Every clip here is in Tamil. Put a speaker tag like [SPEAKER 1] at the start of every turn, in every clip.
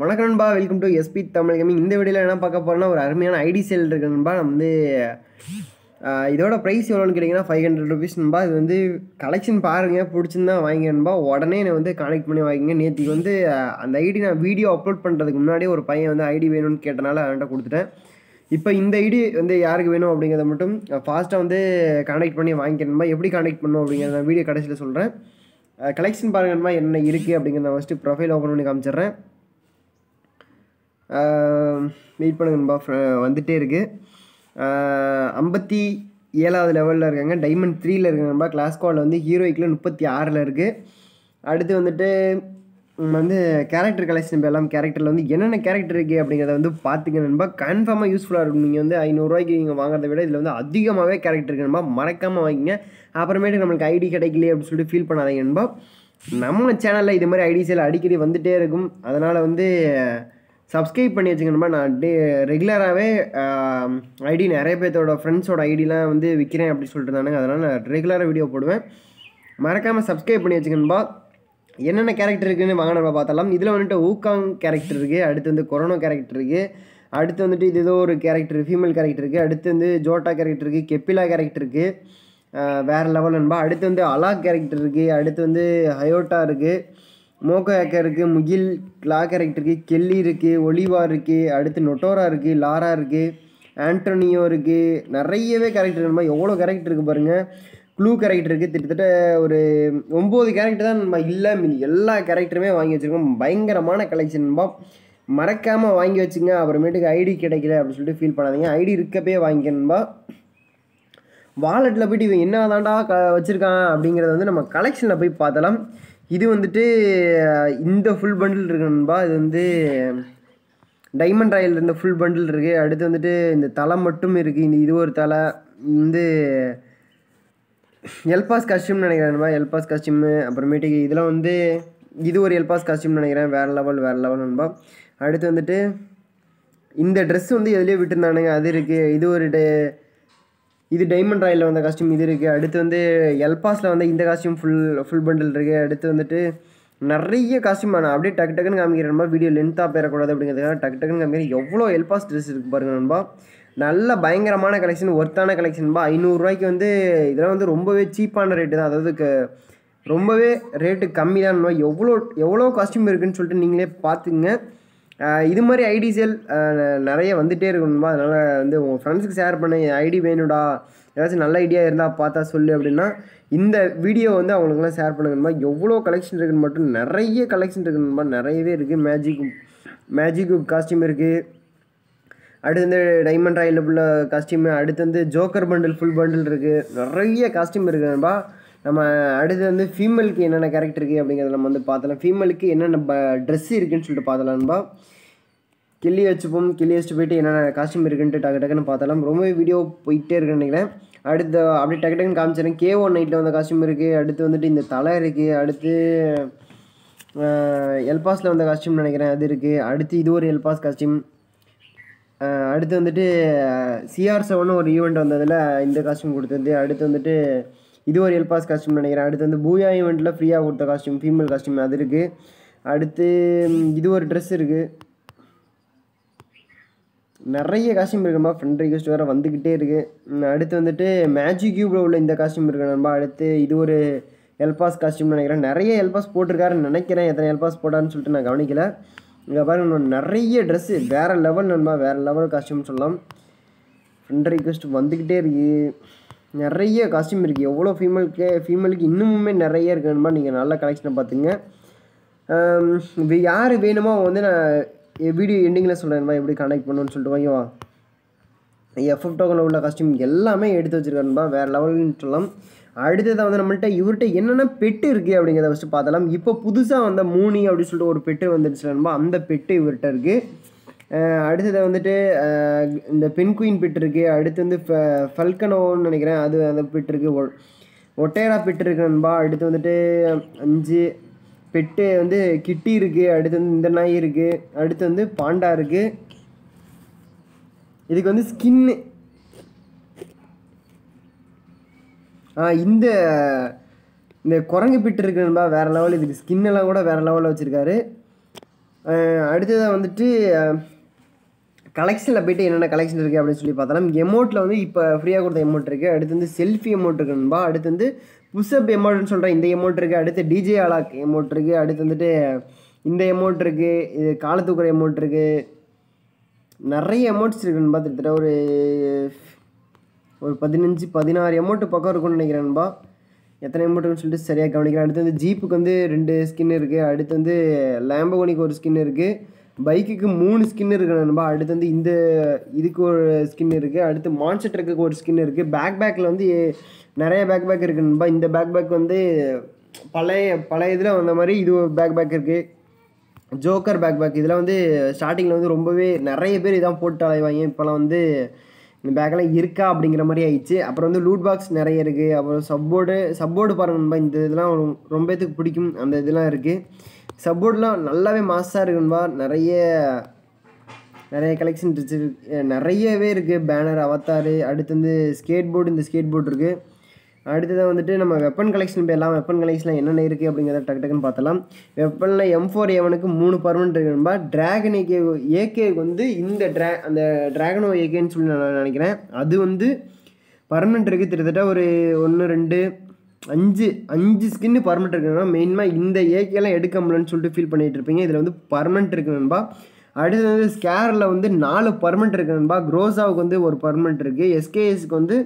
[SPEAKER 1] வணக்கம் நண்பா welcome to SP Tamil gaming இந்த வீடியோவில் என்ன பார்க்க போகிறோம்னா ஒரு அருமையான ஐடி செல் இருக்கு நண்பா நம்ம வந்து இதோட ப்ரைஸ் எவ்வளோன்னு கேட்டிங்கன்னா ஃபைவ் ஹண்ட்ரட் ருபீஸ் நண்பா இது வந்து கலெக்ஷன் பாருங்கள் பிடிச்சிருந்தா வாங்கிக்கணும்பா நண்பா உடனே என்னை வந்து கனெக்ட் பண்ணி வாங்கிங்க நேற்றுக்கு வந்து அந்த ஐடி நான் வீடியோ அப்லோட் பண்ணுறதுக்கு முன்னாடி ஒரு பையன் வந்து ஐடி வேணும்னு கேட்டனால அவன்கிட்ட கொடுத்துட்டேன் இப்போ இந்த ஐடி வந்து யாருக்கு வேணும் அப்படிங்கிறத மட்டும் ஃபாஸ்ட்டாக வந்து கான்டெக்ட் பண்ணி வாங்கிக்கணுமா எப்படி கான்டாக்ட் பண்ணணும் அப்படிங்கிறத நான் வீடியோ கடைசியில் சொல்கிறேன் கலெக்ஷன் பாருங்கம்மா என்ன இருக்குது அப்படிங்கிறத ஃபஸ்ட்டு ப்ரொஃபைல் ஓப்பன் பண்ணி காமிச்சிட்றேன் வெயிட் பண்ணுங்க வந்துகிட்டே இருக்குது ஐம்பத்தி ஏழாவது லெவலில் இருக்காங்க டைமண்ட் த்ரீயில் இருக்காங்கப்பா கிளாஸ் ஸ்குவாடில் வந்து ஹீரோயிக்கில் முப்பத்தி ஆறில் இருக்குது அடுத்து வந்துட்டு வந்து கேரக்டர் கலெக்ஷன் இப்போ எல்லாம் கேரக்டரில் வந்து என்னென்ன கேரக்டர் இருக்குது அப்படிங்கிறத வந்து பார்த்துங்க கன்ஃபார்மாக யூஸ்ஃபுல்லாக இருக்கும் நீங்கள் வந்து ஐநூறுரூவாய்க்கு நீங்கள் வாங்குறத விட இதில் வந்து அதிகமாகவே கேரக்டர் இருக்கணும்பா மறக்காமல் வாங்கிங்க அப்புறமேட்டு நம்மளுக்கு ஐடி கிடைக்கலையே அப்படின்னு சொல்லிட்டு ஃபீல் பண்ணாதீங்க நம்ம சேனலில் இது மாதிரி ஐடிஸ் எல்லாம் அடிக்கடி வந்துகிட்டே இருக்கும் அதனால் வந்து சப்ஸ்கிரைப் பண்ணி வச்சுக்கணுமா நான் டே ரெகுலராகவே ஐடி நிறைய பேர்த்தோட ஃப்ரெண்ட்ஸோட ஐடிலாம் வந்து விற்கிறேன் அப்படின்னு சொல்லிட்டு இருந்தானுங்க அதனால் நான் ரெகுலராக வீடியோ போடுவேன் மறக்காமல் சப்ஸ்கிரைப் பண்ணி வச்சுக்கணும்பா என்னென்ன கேரக்டர் இருக்குன்னு வாங்க நம்ம பார்த்தலாம் இதில் வந்துட்டு ஊக்காங் கேரக்டர் இருக்குது அடுத்து வந்து கொரோனா கேரக்டர் இருக்குது அடுத்து வந்துட்டு இது ஏதோ ஒரு கேரக்டர் ஃபீமேல் கேரக்டர் இருக்குது அடுத்து வந்து ஜோட்டா கேரக்டர் இருக்குது கெப்பிலா கேரக்டர் இருக்குது வேறு லெவல் நண்பா அடுத்து வந்து அலா கேரக்டர் இருக்குது அடுத்து வந்து ஹயோட்டா இருக்குது மோகோ ஏக்கர் இருக்குது முகில் லா கேரக்டர் இருக்குது கெல்லி இருக்குது ஒலிவா இருக்குது அடுத்து நொட்டோரா இருக்குது லாரா இருக்குது ஆண்டோனியோ இருக்குது நிறையவே கேரக்டர் நம்ம எவ்வளோ கேரக்டர் இருக்குது பாருங்கள் க்ளூ கேரக்டர் இருக்குது கிட்டத்தட்ட ஒரு ஒம்பது கேரக்டர் தான் நம்ம இல்லை மீன் எல்லா கேரக்டருமே வாங்கி வச்சுருக்கோம் பயங்கரமான கலெக்ஷன்பா மறக்காமல் வாங்கி வச்சுங்க அப்புறமேட்டுக்கு ஐடி கிடைக்கல அப்படின்னு சொல்லிட்டு ஃபீல் பண்ணாதீங்க ஐடி இருக்கப்பே வாங்கிக்கணும்பா வாலெட்டில் போய்ட்டு இவன் என்ன தாண்டா க வச்சுருக்கான் அப்படிங்கிறத வந்து நம்ம கலெக்ஷனில் போய் பார்த்தலாம் இது வந்துட்டு இந்த ஃபுல் பண்டில் இருக்குன்னுபா இது வந்து டைமண்ட் ராயில் இருந்த ஃபுல் பண்டில் இருக்குது அடுத்து வந்துட்டு இந்த தலை மட்டும் இருக்குது இந்த இது ஒரு தலை வந்து எல்பாஸ் காஸ்டியூம் நினைக்கிறேன்பா எல்பாஸ் காஸ்டியூமு அப்புறமேட்டுக்கு இதெல்லாம் வந்து இது ஒரு எல்பாஸ் காஸ்டியூம் நினைக்கிறேன் வேறு லெவல் வேறு லெவல் அடுத்து வந்துட்டு இந்த ட்ரெஸ் வந்து எதுலேயே விட்டுருந்தானுங்க அது இருக்குது இது ஒரு இது டைமண்ட் ராயில் வந்த காஸ்டியூம் இது இருக்குது அடுத்து வந்து எல்பாஸில் வந்து இந்த காஸ்டியூம் ஃபுல் ஃபுல் பண்டில் இருக்குது அடுத்து வந்துட்டு நிறைய காஸ்டியூம் நான் அப்படியே டக்கு டக்குன்னு காமிக்கிறேன் வீடியோ லென்த்தாக பேரக்கூடாது அப்படிங்கிறதுக்காக டக்கு டக்குன்னு காமிக்கிறேன் எவ்வளோ எல்பாஸ் ட்ரெஸ் இருக்கு பாருங்கள் நண்பா நல்ல பயங்கரமான கலெக்ஷன் ஒர்த்தான கலெக்ஷன்பா ஐநூறுரூவாய்க்கு வந்து இதெல்லாம் வந்து ரொம்பவே சீப்பான ரேட்டு தான் அதாவது ரொம்பவே ரேட்டு கம்மி தான் எவ்வளோ எவ்வளோ காஸ்டியூம் இருக்குதுன்னு சொல்லிட்டு நீங்களே பார்த்துங்க இது மாதிரி ஐடிஸியல் நிறைய வந்துகிட்டே இருக்கணுமா அதனால் வந்து உங்கள் ஃப்ரெண்ட்ஸுக்கு ஷேர் பண்ண என் ஐடி வேணும்டா ஏதாச்சும் நல்ல ஐடியா இருந்தால் பார்த்தா சொல்லு அப்படின்னா இந்த வீடியோ வந்து அவங்களுக்குலாம் ஷேர் பண்ணுங்கணுமா எவ்வளோ கலெக்ஷன் இருக்குன்னு மட்டும் நிறைய கலெக்ஷன் இருக்குன்னு நிறையவே இருக்குது மேஜிக் மேஜிக் காஸ்டியூம் இருக்குது அடுத்து வந்து டைமண்ட் ராயில் உள்ள காஸ்டியூமு அடுத்து வந்து ஜோக்கர் பண்டில் ஃபுல் பண்டில் இருக்குது நிறைய காஸ்டியூம் இருக்குதுப்பா நம்ம அடுத்து வந்து ஃபீமேலுக்கு என்னென்ன கேரக்டர் இருக்குது அப்படிங்கிறத நம்ம வந்து பார்த்தலாம் ஃபீமேலுக்கு என்னென்ன ப ட்ரெஸ் இருக்குதுன்னு சொல்லிட்டு பார்த்தலாம்பா கிள்ளி வச்சுப்போம் கிள்ளி வச்சுட்டு போயிட்டு என்னென்ன காஸ்டியூம் இருக்குன்ட்டு டக்கு டக்குன்னு பார்த்தலாம் ரொம்பவே வீடியோ போயிட்டே இருக்குன்னு நினைக்கிறேன் அடுத்து அப்படி டக்கு டக்குன்னு காமிச்சிடறேன் கே ஒன் நைட்டில் வந்த காஸ்டியூம் இருக்குது அடுத்து வந்துட்டு இந்த தலை இருக்குது அடுத்து எல்பாஸில் வந்த காஸ்டியூம் நினைக்கிறேன் அது இருக்குது அடுத்து இது ஒரு எல்பாஸ் காஸ்டியூம் அடுத்து வந்துட்டு சிஆர் செவன் ஒரு ஈவெண்ட் வந்ததில் இந்த காஸ்டியூம் கொடுத்தது அடுத்து வந்துட்டு இது ஒரு எல்பாஸ் பாஸ் நினைக்கிறேன் அடுத்து வந்து பூயா ஈவெண்ட்டில் ஃப்ரீயாக கொடுத்த காஸ்டியூம் ஃபீமேல் காஸ்டியூம் அது இருக்குது அடுத்து இது ஒரு ட்ரெஸ் இருக்குது நிறைய காஸ்டியூம் இருக்கு ஃப்ரெண்ட் ரிக்வஸ்ட் வேறு வந்துக்கிட்டே இருக்குது அடுத்து வந்துட்டு மேஜிக் கியூபில் உள்ள இந்த காஸ்டியூம் இருக்குது நம்ம அடுத்து இது ஒரு எல்பாஸ் காஸ்டியூம்னு நினைக்கிறேன் நிறைய எல்பாஸ் போட்டிருக்காருன்னு நினைக்கிறேன் எத்தனை எல்பாஸ் போட்டான்னு சொல்லிட்டு நான் கவனிக்கல இங்கே பாருங்க நிறைய ட்ரெஸ்ஸு வேறு லெவல் நண்பா வேறு லெவல் காஸ்டியூம்னு சொல்லலாம் ஃப்ரெண்ட் ரிக்வஸ்ட் வந்துக்கிட்டே இருக்குது நிறைய காஸ்டியூம் இருக்குது எவ்வளோ ஃபீமேலுக்கு ஃபீமேலுக்கு இன்னுமே நிறைய இருக்குன்னு நீங்கள் நல்ல கலெக்ஷனை பார்த்துங்க யார் வேணுமோ வந்து நான் வீடியோ எண்டிங்கில் சொல்கிறேன்பா எப்படி கனெக்ட் பண்ணுன்னு சொல்லிட்டு வாங்கிவா எஃப்எஃப் டோக்கனில் உள்ள காஸ்டியூம் எல்லாமே எடுத்து வச்சுருக்கேன்பா வேறு லெவலுன்னு சொல்லலாம் அடுத்ததாக வந்து நம்மள்கிட்ட இவர்கிட்ட என்னென்ன பெட்டு இருக்குது அப்படிங்கிறத ஃபஸ்ட்டு பார்த்தலாம் இப்போ புதுசாக வந்த மூணு அப்படின்னு சொல்லிட்டு ஒரு பெட்டு வந்துருச்சுலன்பா அந்த பெட்டு இவர்கிட்ட இருக்குது அடுத்தது வந்துட்டு இந்த பென்குயின் பிட் இருக்குது அடுத்து வந்து ஃபல்கனோன்னு நினைக்கிறேன் அது அந்த பிட் இருக்குது ஒ ஒட்டேரா பிட் இருக்கு நண்பா அடுத்து வந்துட்டு அஞ்சு பெட்டு வந்து கிட்டி இருக்குது அடுத்து வந்து இந்த நாய் இருக்குது அடுத்து வந்து பாண்டா இருக்குது இதுக்கு வந்து ஸ்கின்னு இந்த இந்த குரங்கு பிட்டு இருக்கு நண்பா வேறு லெவல் இதுக்கு ஸ்கின்னெல்லாம் கூட வேறு லெவலில் வச்சுருக்காரு அடுத்ததாக வந்துட்டு கலெக்ஷனில் போய்ட்டு என்னென்ன கலெக்ஷன் இருக்குது அப்படின்னு சொல்லி பார்த்தாலும் எமௌண்ட்டில் வந்து இப்போ ஃப்ரீயாக கொடுத்த எமௌண்ட் இருக்குது அடுத்து வந்து செல்ஃபி எமௌண்ட் இருக்குன்பா அடுத்து வந்து புஷப் எமௌண்ட்னு சொல்கிற இந்த எமௌண்ட் இருக்குது அடுத்து டிஜே ஆலாக் எமௌண்ட் இருக்குது அடுத்து வந்துட்டு இந்த எமௌண்ட் இருக்குது இது காலத்துக்குற எமௌண்ட் இருக்குது நிறைய எமௌண்ட்ஸ் இருக்குன்னு பார்த்துட்டு ஒரு ஒரு பதினஞ்சு பதினாறு எமௌண்ட்டு பக்கம் இருக்குன்னு நினைக்கிறேன்பா எத்தனை எமௌண்ட்டுன்னு சொல்லிட்டு சரியாக கவனிக்கிறேன் அடுத்து வந்து ஜீப்புக்கு வந்து ரெண்டு ஸ்கின் இருக்குது அடுத்து வந்து லேம்போகோனிக்கு ஒரு ஸ்கின் இருக்குது பைக்குக்கு மூணு ஸ்கின் இருக்கணும்பா நண்பா அடுத்து வந்து இந்த இதுக்கு ஒரு ஸ்கின் இருக்குது அடுத்து மான்சர் ட்ரக்குக்கு ஒரு ஸ்கின் இருக்குது பேக் பேக்கில் வந்து நிறைய பேக் பேக் இருக்குது நண்பா இந்த பேக் பேக் வந்து பழைய பழைய இதில் வந்த மாதிரி இது பேக் பேக் இருக்குது ஜோக்கர் பேக் பேக் இதெல்லாம் வந்து ஸ்டார்டிங்கில் வந்து ரொம்பவே நிறைய பேர் இதான் போட்டு அலைவாங்க இப்போலாம் வந்து இந்த பேக்கெல்லாம் இருக்கா அப்படிங்கிற மாதிரி ஆயிடுச்சு அப்புறம் வந்து லூட் பாக்ஸ் நிறைய இருக்குது அப்புறம் சப்போர்டு சப்போர்டு பாருங்கள் இந்த இதெல்லாம் ரொம்ப இதுக்கு பிடிக்கும் அந்த இதெல்லாம் இருக்குது சப்போர்ட்லாம் நல்லாவே மாஸ்டாக இருக்குன்பா நிறைய நிறைய கலெக்ஷன் இருக்குது நிறையவே இருக்குது பேனர் அவத்தாரு அடுத்து வந்து ஸ்கேட் போர்டு இந்த ஸ்கேட் போர்டு இருக்குது அடுத்ததாக வந்துட்டு நம்ம வெப்பன் கலெக்ஷன் போயிடலாம் வெப்பன் கலெக்ஷனில் என்னென்ன இருக்குது அப்படிங்கிறத டக்கு டக்குன்னு பார்த்தலாம் வெப்பனில் எம் ஃபோர் ஏவனுக்கு மூணு பர்மனெண்ட் இருக்குன்பா ட்ராகன் ஏகே ஏகேக்கு வந்து இந்த ட்ரா அந்த ட்ராகனோ ஏகேன்னு சொல்லி நான் நினைக்கிறேன் அது வந்து பர்மனெண்ட் இருக்குது கிட்டத்தட்ட ஒரு ஒன்று ரெண்டு அஞ்சு அஞ்சு ஸ்கின்னு பர்மனெண்ட் இருக்குன்னா மெயினாக இந்த ஏகேலாம் எடுக்க முடியலன்னு சொல்லிட்டு ஃபீல் பண்ணிகிட்டு இருப்பீங்க இதில் வந்து பர்மனெண்ட் இருக்குன்பா அடுத்தது வந்து ஸ்கேரில் வந்து நாலு பர்மனெண்ட் இருக்குன்பா க்ரோஸாவுக்கு வந்து ஒரு பர்மனெண்ட் இருக்குது எஸ்கேஎஸ்க்கு வந்து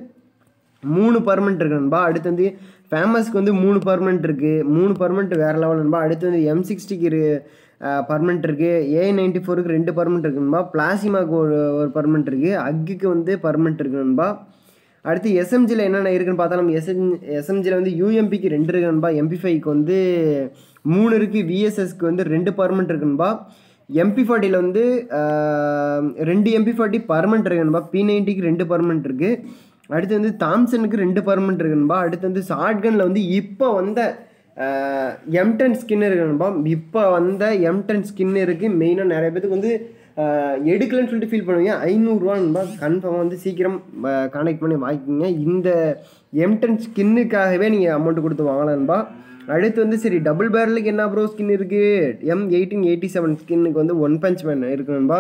[SPEAKER 1] மூணு பர்மனெண்ட் இருக்குது நண்பா அடுத்து வந்து ஃபேமஸ்க்கு வந்து மூணு பர்மனெண்ட் இருக்குது மூணு பர்மனெண்ட் வேறு லெவல் நண்பா அடுத்து வந்து எம் சிக்ஸ்டிக்கு இரு பர்மனெண்ட் இருக்குது ஏ நைன்ட்டி ஃபோருக்கு ரெண்டு பர்மனெண்ட் இருக்குன்பா பிளாசிமாக்கு ஒரு ஒரு பர்மனெண்ட் இருக்குது அக்குக்கு வந்து பர்மனெண்ட் இருக்குது நண்பா அடுத்து எஸ்எம்ஜியில் என்னென்ன இருக்குன்னு பார்த்தா நம்ம எஸ்எம் எஸ்எம்ஜியில் வந்து யூஎம்பிக்கு ரெண்டு இருக்குது எம்பி ஃபைவ்க்கு வந்து மூணு இருக்குது விஎஸ்எஸ்க்கு வந்து ரெண்டு பர்மனெண்ட் இருக்குது எம்பி ஃபார்ட்டியில் வந்து ரெண்டு எம்பி ஃபார்ட்டி பர்மனெண்ட் இருக்குது பி நைன்ட்டிக்கு ரெண்டு பர்மனெண்ட் இருக்குது அடுத்து வந்து தாம்சனுக்கு ரெண்டு பர்மனெண்ட் இருக்குன்பா அடுத்து வந்து ஷார்ட்கனில் வந்து இப்போ வந்த எம்டன் ஸ்கின் இருக்குன்பா இப்போ வந்த எம்டன் ஸ்கின் இருக்குது மெயினாக நிறைய பேத்துக்கு வந்து எடுக்கலன்னு சொல்லிட்டு ஃபீல் பண்ணுவீங்க ஐநூறுரூவான்பா கன்ஃபார்மாக வந்து சீக்கிரம் கான்டாக்ட் பண்ணி வாங்கிக்கிங்க இந்த எம்டன் ஸ்கின்னுக்காகவே நீங்கள் அமௌண்ட் கொடுத்து வாங்கலன்பா அடுத்து வந்து சரி டபுள் பேரலுக்கு என்ன ப்ரோ ஸ்கின் இருக்குது எம் எயிட்டீன் எயிட்டி செவன் ஸ்கின்னுக்கு வந்து ஒன் பஞ்ச் மேன் இருக்கணும்பா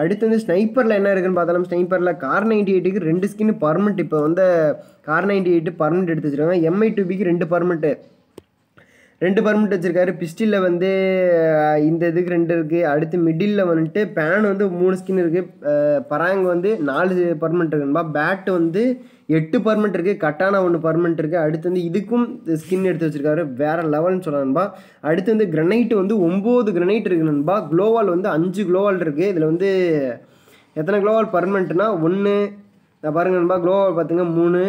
[SPEAKER 1] அடுத்து வந்து ஸ்னைப்பரில் என்ன இருக்குன்னு பார்த்தாலும் ஸ்னைப்பரில் கார் நைன்டி எயிட்டுக்கு ரெண்டு ஸ்கின் பர்மனெண்ட் இப்போ வந்து கார் நைன்டி எயிட்டு பர்மனெண்ட் எடுத்து வச்சுருக்காங்க எம்ஐ டூபிக்கு ரெண்டு பர்மனெண்ட்டு ரெண்டு பர்மிட் வச்சுருக்காரு பிஸ்டிலில் வந்து இந்த இதுக்கு ரெண்டு இருக்குது அடுத்து மிடில் வந்துட்டு பேன் வந்து மூணு ஸ்கின் இருக்குது பராங் வந்து நாலு பர்மனெண்ட் இருக்குன்பா பேட் வந்து எட்டு பர்மனெண்ட் இருக்குது கட்டான ஒன்று பர்மனெண்ட் இருக்குது அடுத்து வந்து இதுக்கும் ஸ்கின் எடுத்து வச்சுருக்காரு வேறு லெவல்னு சொல்லணும்பா அடுத்து வந்து கிரனைட் வந்து ஒம்பது கிரனைட் இருக்குன்னுபா க்ளோவால் வந்து அஞ்சு க்ளோவால் இருக்குது இதில் வந்து எத்தனை க்ளோவால் பர்மனெண்ட்னா ஒன்று பாருங்கள் நண்பா க்ளோவால் பார்த்துங்க மூணு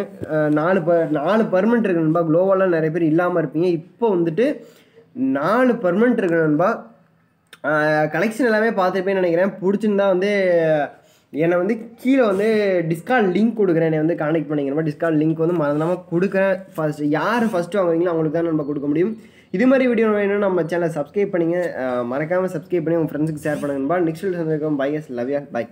[SPEAKER 1] நாலு ப நாலு பர்மனெண்ட் இருக்கு நண்பா க்ளோவாலாம் நிறைய பேர் இல்லாமல் இருப்பீங்க இப்போ வந்துட்டு நாலு பர்மனெண்ட் இருக்கு நண்பா கலெக்ஷன் எல்லாமே பார்த்துருப்பேன்னு நினைக்கிறேன் பிடிச்சிருந்தா வந்து என்னை வந்து கீழே வந்து டிஸ்கவுண்ட் லிங்க் கொடுக்குறேன் என்னை வந்து காண்டக்ட் பண்ணிக்கிறப்ப டிஸ்கவுண்ட் லிங்க் வந்து மறந்தாமல் கொடுக்குறேன் ஃபஸ்ட் யார் ஃபஸ்ட்டு வாங்குறீங்களோ அவங்களுக்கு தான் நம்ம கொடுக்க முடியும் இது மாதிரி வீடியோ வேணும்னா நம்ம சேனலை சப்ஸ்கிரைப் பண்ணிங்க மறக்காமல் சப்ஸ்கிரைப் பண்ணி உங்கள் ஃப்ரெண்ட்ஸுக்கு ஷேர் பண்ணுங்க நண்பா நெக்ஸ்ட் சந்திக்கும் பை எஸ் லவ்யா பை